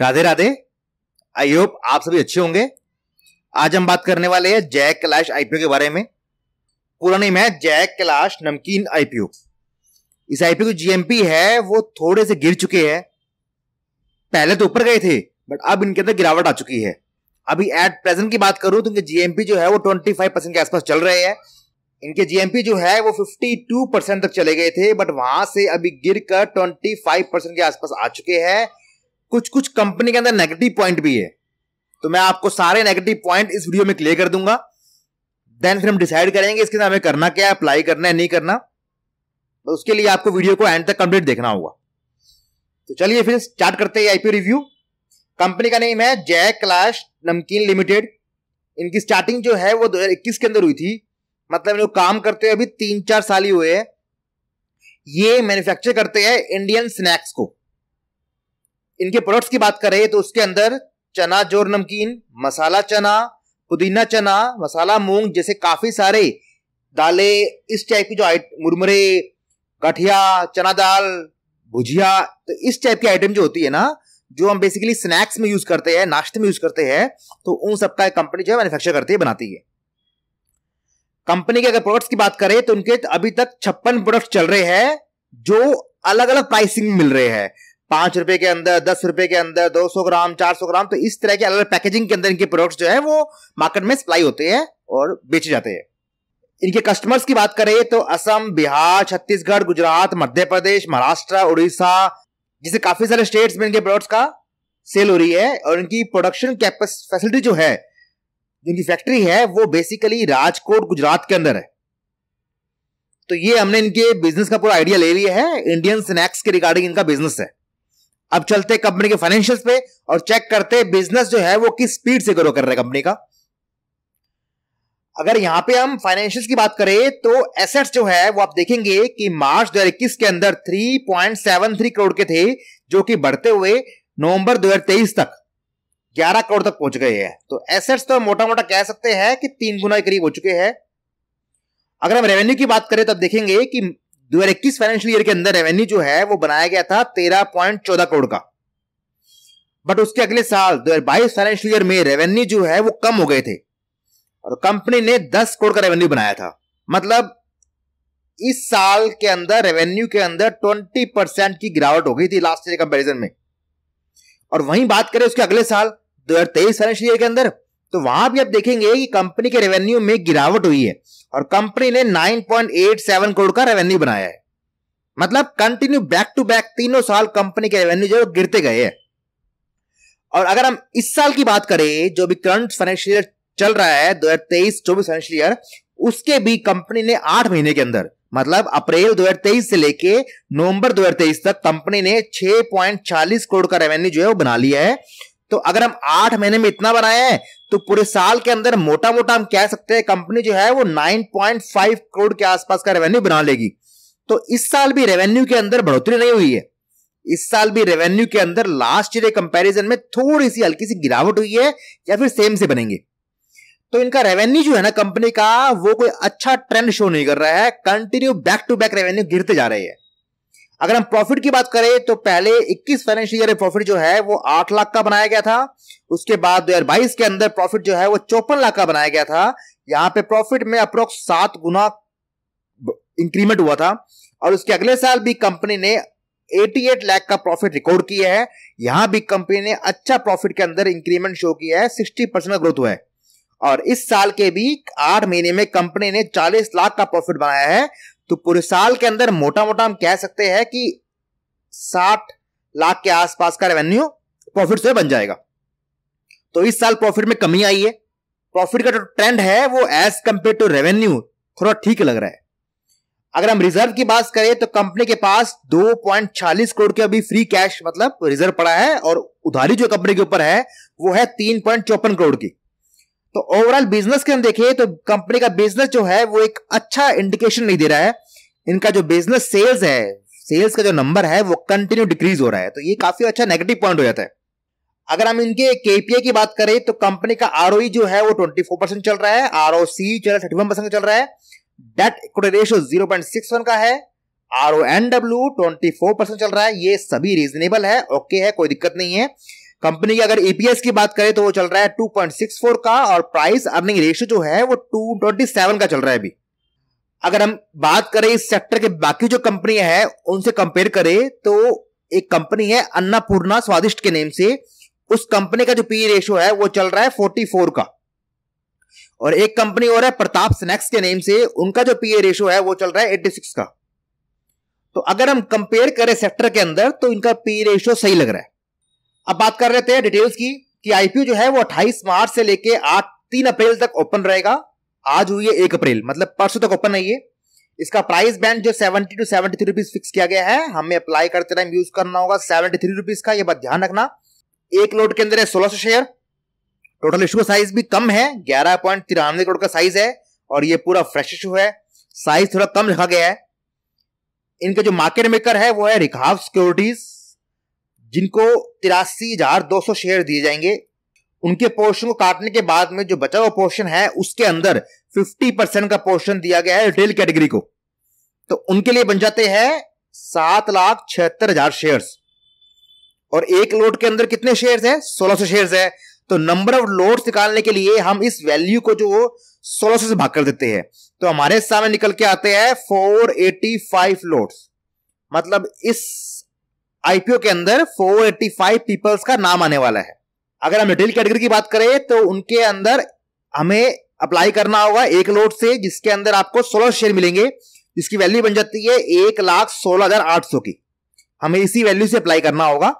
Radhe Radhe I hope आप सभी अच्छे होंगे आज हम बात करने वाले हैं जय कैलाश आईपीओ के बारे में पूरा नहीं है जय कैलाश नमकीन आईपीओ इस आईपीओ की जीएमपी है वो थोड़े से गिर चुके हैं पहले तो ऊपर गए थे बट अब इनके अंदर गिरावट आ चुकी है अभी एट प्रेजेंट की बात करूं तो इनके जीएमपी जो है वो ट्वेंटी फाइव परसेंट के आसपास चल रहे हैं इनके जीएमपी जो है वो टू परसेंट तक चले गए थे बट वहां से अभी गिर कर फाइव परसेंट के आसपास आ चुके हैं कुछ कुछ कंपनी के अंदर नेगेटिव पॉइंट भी है तो मैं आपको सारे नेगेटिव पॉइंट इस वीडियो में क्लियर कर दूंगा देन फिर हम डिसाइड करेंगे इसके अंदर हमें करना क्या है अप्लाई करना है नहीं करना तो उसके लिए आपको वीडियो को एंड तक कंप्लीट देखना होगा तो चलिए फिर स्टार्ट करते हैं आईपीओ रिव्यू कंपनी का नेम है जय क्लाश नमकीन लिमिटेड इनकी स्टार्टिंग जो है वो 2021 के अंदर हुई थी मतलब लोग काम करते हुए अभी तीन चार साल ही हुए हैं ये मैन्युफैक्चर करते हैं इंडियन स्नैक्स को इनके प्रोडक्ट्स की बात करें तो उसके अंदर चना जोर नमकीन मसाला चना पुदीना चना मसाला मूंग जैसे काफी सारे दालें इस टाइप की जो मुरमुरे गठिया चना दाल भुजिया तो इस टाइप की आइटम जो होती है ना जो हम बेसिकली स्नैक्स में यूज करते हैं नाश्ते में यूज करते हैं तो उन सबका कंपनी जो है मैन्युफैक्चर करती है बनाती है कंपनी के अगर प्रोडक्ट्स की बात करें तो उनके अभी तक छप्पन प्रोडक्ट्स चल रहे हैं जो अलग अलग प्राइसिंग मिल रहे हैं पांच रुपए के अंदर दस रुपए के अंदर दो सौ ग्राम चार सौ ग्राम तो इस तरह के अलग अलग पैकेजिंग के अंदर इनके प्रोडक्ट्स जो है वो मार्केट में सप्लाई होते हैं और बेचे जाते हैं इनके कस्टमर्स की बात करें तो असम बिहार छत्तीसगढ़ गुजरात मध्य प्रदेश महाराष्ट्र उड़ीसा जिसे काफी सारे स्टेट्स में इनके प्रोडक्ट्स का सेल हो रही है और इनकी प्रोडक्शन फैसिलिटी जो है इनकी फैक्ट्री है वो बेसिकली राजकोट गुजरात के अंदर है तो ये हमने इनके बिजनेस का पूरा आइडिया ले लिया है इंडियन स्नैक्स के रिगार्डिंग इनका बिजनेस है अब चलते कंपनी के फाइनेंशियल पे और चेक करते बिजनेस जो है वो किस स्पीड से ग्रो कर रहा है कंपनी का अगर यहां पे हम फाइनेंशियल की बात करें तो एसेट्स जो है वो आप देखेंगे कि मार्च 2021 के अंदर 3.73 करोड़ के थे जो कि बढ़ते हुए नवंबर 2023 तक 11 करोड़ तक पहुंच गए हैं तो एसेट्स तो मोटा मोटा कह सकते हैं कि तीन गुना के करीब हो चुके हैं अगर हम रेवेन्यू की बात करें तो आप देखेंगे कि दो हजार इक्कीस फाइनेंशियल ईयर के अंदर रेवेन्यू जो है वो बनाया गया था तेरह पॉइंट चौदह करोड़ का बट उसके अगले साल दो हजार बाईस फाइनेंशियल ईयर में रेवेन्यू जो है वो कम हो गए थे और कंपनी ने दस करोड़ का रेवेन्यू बनाया था मतलब इस साल के अंदर रेवेन्यू के अंदर ट्वेंटी परसेंट की गिरावट हो गई थी लास्ट ईयर कंपेरिजन में और वहीं बात करें उसके अगले साल दो हजार तेईस फाइनेंशियल ईयर के अंदर तो वहां भी आप देखेंगे कि कंपनी के रेवेन्यू में गिरावट हुई है और कंपनी ने 9.87 करोड़ का रेवेन्यू बनाया है मतलब कंटिन्यू बैक टू बैक तीनों साल कंपनी के रेवेन्यू जो गिरते गए हैं और अगर हम इस साल की बात करें जो भी करंट फाइनेंशियल ईयर चल रहा है दो हजार तेईस चौबीस फाइनेंशियल ईयर उसके भी कंपनी ने आठ महीने के अंदर मतलब अप्रैल दो हजार तेईस से लेके नवंबर दो हजार तेईस तक कंपनी ने पॉइंट चालीस करोड़ का रेवेन्यू जो है वो बना लिया है तो अगर हम आठ महीने में इतना बनाए हैं तो पूरे साल के अंदर मोटा मोटा हम कह सकते हैं कंपनी जो है वो 9.5 करोड़ के आसपास का रेवेन्यू बना लेगी तो इस साल भी रेवेन्यू के अंदर बढ़ोतरी नहीं हुई है इस साल भी रेवेन्यू के अंदर लास्ट ईयर कंपेरिजन में थोड़ी सी हल्की सी गिरावट हुई है या फिर सेम से बनेंगे तो इनका रेवेन्यू जो है ना कंपनी का वो कोई अच्छा ट्रेंड शो नहीं कर रहा है continue back to back revenue गिरते जा रहे हैं अगर हम प्रॉफिट की बात करें तो पहले 21 फाइनेंशियल ईयर में प्रॉफिट जो है वो 8 लाख का बनाया गया था उसके बाद 2022 के अंदर प्रॉफिट जो है वो चौपन लाख का बनाया गया था यहाँ पे प्रॉफिट में अप्रोक्स सात गुना इंक्रीमेंट हुआ था और उसके अगले साल भी कंपनी ने 88 लाख का प्रॉफिट रिकॉर्ड किया है यहां भी कंपनी ने अच्छा प्रॉफिट के अंदर इंक्रीमेंट शो किया है सिक्सटी परसेंट ग्रोथ हुआ है और इस साल के भी आठ महीने में कंपनी ने 40 लाख का प्रॉफिट बनाया है तो पूरे साल के अंदर मोटा मोटा हम कह सकते हैं कि साठ लाख के आसपास का रेवेन्यू प्रॉफिट से बन जाएगा तो इस साल प्रॉफिट में कमी आई है प्रॉफिट का जो ट्रेंड है वो एज कंपेयर टू रेवेन्यू थोड़ा ठीक लग रहा है अगर हम रिजर्व की बात करें तो कंपनी के पास 2.40 करोड़ के अभी फ्री कैश मतलब रिजर्व पड़ा है और उधारी जो कंपनी के ऊपर है वो है तीन करोड़ की तो ओवरऑल बिजनेस के हम देखें तो कंपनी का बिजनेस जो है वो एक अच्छा इंडिकेशन नहीं दे रहा है इनका जो बिजनेस सेल्स है सेल्स का जो नंबर है वो कंटिन्यू डिक्रीज हो रहा है तो ये काफी अच्छा नेगेटिव पॉइंट हो जाता है अगर हम इनके केपीआई की बात करें तो कंपनी का आर जो है वो ट्वेंटी फोर परसेंट चल रहा है आर जो है थर्टी चल रहा है debt equity ratio zero point six one का है R O N W twenty four percent चल रहा है ये सभी रीजनेबल है ओके है कोई दिक्कत नहीं है कंपनी की अगर ईपीएस e की बात करें तो वो चल रहा है टू पॉइंट सिक्स फोर का और प्राइस अर्निंग रेशियो जो है वो सेवन का चल रहा है अभी अगर हम बात करें इस सेक्टर के बाकी जो कंपनी है उनसे कंपेयर करें तो एक कंपनी है अन्नापूर्णा स्वादिष्ट के नेम से उस कंपनी का जो पी रेशियो e है वो चल रहा है फोर्टी फोर का और एक कंपनी और है प्रताप स्नैक्स के नेम से उनका जो पी रेशियो e है वो चल रहा है सिक्स का तो अगर हम कंपेयर करें सेक्टर के अंदर तो इनका पी रेशियो सही लग रहा है अब बात कर रहे थे डिटेल्स की कि आईपीओ जो है वो 28 मार्च से लेके आठ तीन अप्रैल तक ओपन रहेगा आज हुई है एक अप्रैल मतलब परसों तक ओपन है ये इसका प्राइस बैंड जो 70 टू 73 थ्री रुपीज फिक्स किया गया है हमें अप्लाई करते टाइम यूज करना होगा 73 थ्री रुपीज का ये बात ध्यान रखना एक लोड के अंदर है सौ शेयर टोटल इशू साइज भी कम है ग्यारह पॉइंट तिरानवे करोड़ का साइज है और ये पूरा फ्रेश इशू है साइज थोड़ा कम रखा गया है इनके जो मार्केट मेकर है वो है रिकाव सिक्योरिटीज जिनको तिरासी हजार दो सौ शेयर दिए जाएंगे उनके पोर्शन को काटने के बाद में जो बचा हुआ पोर्शन है उसके अंदर 50 परसेंट का पोर्शन दिया गया है रिटेल कैटेगरी को तो उनके लिए बन जाते हैं सात लाख छिहत्तर हजार शेयर और एक लोट के अंदर कितने शेयर है सोलह सौ शेयर है तो नंबर ऑफ लोट निकालने के लिए हम इस वैल्यू को जो सोलह सौ से भाग कर देते हैं तो हमारे सामने निकल के आते हैं फोर एटी फाइव लोट्स मतलब इस आईपीओ के अंदर 485 पीपल्स का नाम आने वाला है अगर हम रिटेल कैटेगरी की बात करें तो उनके अंदर हमें अप्लाई करना होगा एक लोट से जिसके अंदर आपको सोलह शेयर मिलेंगे जिसकी वैल्यू बन जाती है एक लाख सोलह हजार आठ सौ की हमें इसी वैल्यू से अप्लाई करना होगा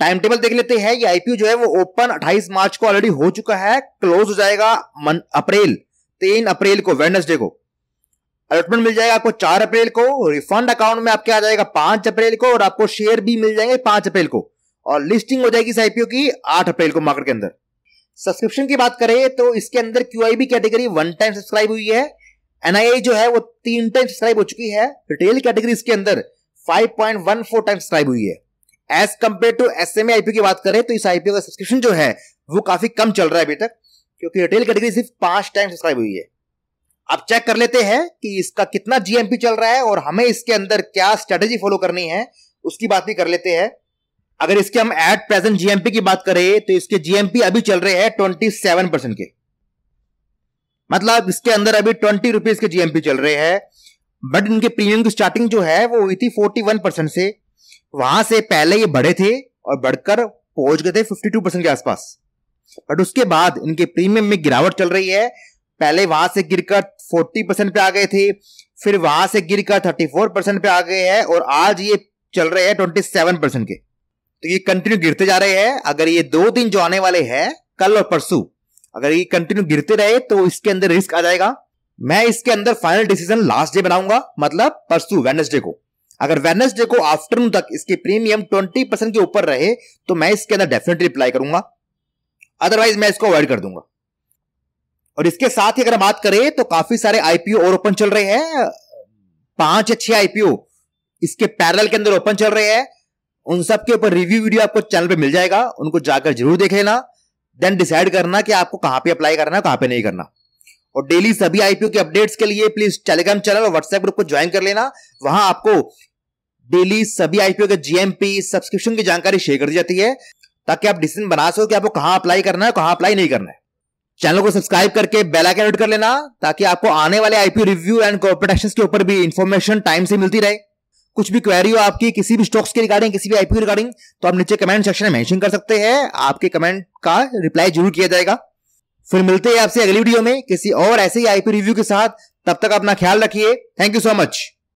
टाइम टेबल देख लेते हैं ये आईपीओ जो है वो ओपन 28 मार्च को ऑलरेडी हो चुका है क्लोज हो जाएगा अप्रैल तीन अप्रैल को वेडनेसडे को अलॉटमेंट मिल जाएगा आपको चार अप्रैल को रिफंड अकाउंट में आपके आ जाएगा पांच अप्रैल को और आपको शेयर भी मिल जाएंगे पांच अप्रैल को और लिस्टिंग हो जाएगी इस आईपीओ की आठ अप्रैल को मार्केट के अंदर सब्सक्रिप्शन की बात करें तो इसके अंदर B category one time subscribe हुई है एनआईआई जो है वो तीन टाइम सब्सक्राइब हो चुकी है रिटेल कैटेगरी इसके अंदर five point four time subscribe हुई है as compare to S M IPO की बात करें तो इस आईपीओ का सब्सक्रिप्शन जो है वो काफी कम चल रहा है अभी तक क्योंकि रिटेल कैटेगरी सिर्फ पांच टाइम सब्सक्राइब हुई है अब चेक कर लेते हैं कि इसका कितना जीएमपी चल रहा है और हमें इसके अंदर क्या स्ट्रेटेजी फॉलो करनी है उसकी बात भी कर लेते हैं अगर इसके हम एट प्रेजेंट जीएमपी की बात करें तो इसके जीएमपी अभी चल रहे हैं ट्वेंटी सेवन परसेंट के मतलब इसके अंदर अभी ट्वेंटी रुपीज के जीएमपी चल रहे हैं बट इनके प्रीमियम की स्टार्टिंग जो है वो हुई थी फोर्टी वन परसेंट से वहां से पहले ये बढ़े थे और बढ़कर पहुंच गए थे फिफ्टी टू परसेंट के आसपास बट उसके बाद इनके प्रीमियम में गिरावट चल रही है पहले वहां से गिरकर 40 परसेंट पे आ गए थे फिर वहां से गिरकर 34 परसेंट पे आ गए हैं और आज ये चल रहे हैं 27 परसेंट के तो ये कंटिन्यू गिरते जा रहे हैं अगर ये दो दिन जो आने वाले हैं कल और परसों अगर ये कंटिन्यू गिरते रहे तो इसके अंदर रिस्क आ जाएगा मैं इसके अंदर फाइनल डिसीजन लास्ट डे बनाऊंगा मतलब परसों वेनसडे को अगर वेनसडे को आफ्टरनून तक इसके प्रीमियम ट्वेंटी परसेंट के ऊपर रहे तो मैं इसके अंदर डेफिनेटली अप्लाई करूंगा अदरवाइज मैं इसको अवॉइड कर दूंगा और इसके साथ ही अगर बात करें तो काफी सारे आईपीओ और ओपन चल रहे हैं पांच या छह आईपीओ इसके पैरल के अंदर ओपन चल रहे हैं उन सब के ऊपर रिव्यू वीडियो आपको चैनल पे मिल जाएगा उनको जाकर जरूर देख लेना देन डिसाइड करना कि आपको कहां पे अप्लाई करना है कहां पे नहीं करना और डेली सभी आईपीओ के अपडेट्स के लिए प्लीज टेलीग्राम चैनल और व्हाट्सएप ग्रुप को ज्वाइन कर लेना वहां आपको डेली सभी आईपीओ के जीएमपी सब्सक्रिप्शन की जानकारी शेयर कर दी जाती है ताकि आप डिसीजन बना सको कि आपको कहां अप्लाई करना है कहां अप्लाई नहीं करना है चैनल को सब्सक्राइब करके बेल आइकन कर लेना ताकि आपको आने वाले IPO review and corporate actions के ऊपर भी इन्फॉर्मेशन टाइम से मिलती रहे कुछ भी क्वेरी हो आपकी किसी भी स्टॉक्स के रिगार्डिंग किसी भी आईपीओ रिगार्डिंग तो आप नीचे कमेंट सेक्शन में मेंशन कर सकते हैं आपके कमेंट का रिप्लाई जरूर किया जाएगा फिर मिलते हैं आपसे अगली वीडियो में किसी और ऐसे ही आईपीओ रिव्यू के साथ तब तक अपना ख्याल रखिए थैंक यू सो मच